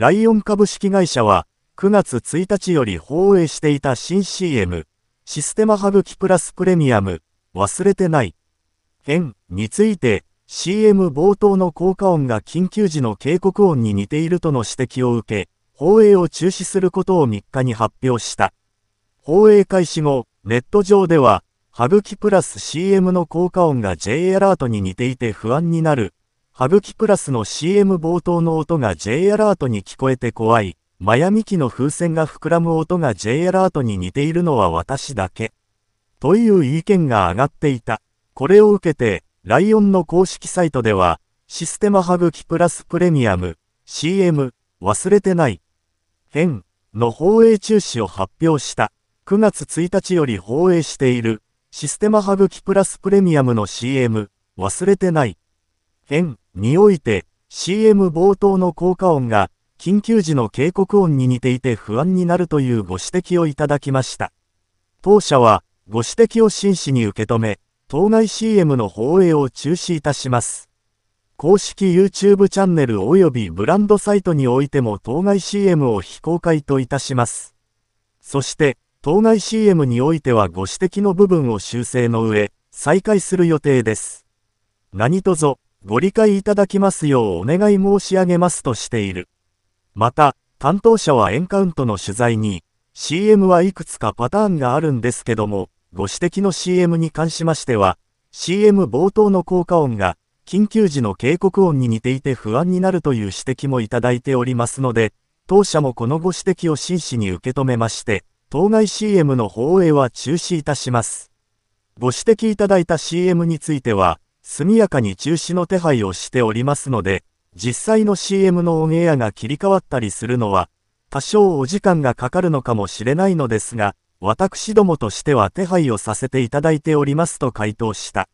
ライオン株式会社は、9月1日より放映していた新 CM、システマハグキプラスプレミアム、忘れてない。編について、CM 冒頭の効果音が緊急時の警告音に似ているとの指摘を受け、放映を中止することを3日に発表した。放映開始後、ネット上では、ハグキプラス CM の効果音が J アラートに似ていて不安になるハブキプラスの CM 冒頭の音が J アラートに聞こえて怖い。マヤミキの風船が膨らむ音が J アラートに似ているのは私だけ。という意見が上がっていた。これを受けて、ライオンの公式サイトでは、システマハブキプラスプレミアム、CM、忘れてない。編の放映中止を発表した。9月1日より放映している、システマハブキプラスプレミアムの CM、忘れてない。編において、CM 冒頭の効果音が、緊急時の警告音に似ていて不安になるというご指摘をいただきました。当社は、ご指摘を真摯に受け止め、当該 CM の放映を中止いたします。公式 YouTube チャンネル及びブランドサイトにおいても当該 CM を非公開といたします。そして、当該 CM においてはご指摘の部分を修正の上、再開する予定です。何卒ご理解いただきますようお願い申し上げますとしている。また、担当者はエンカウントの取材に、CM はいくつかパターンがあるんですけども、ご指摘の CM に関しましては、CM 冒頭の効果音が、緊急時の警告音に似ていて不安になるという指摘もいただいておりますので、当社もこのご指摘を真摯に受け止めまして、当該 CM の放映は中止いたします。ご指摘いただいた CM については、速やかに中止の手配をしておりますので、実際の CM のオンエアが切り替わったりするのは、多少お時間がかかるのかもしれないのですが、私どもとしては手配をさせていただいておりますと回答した。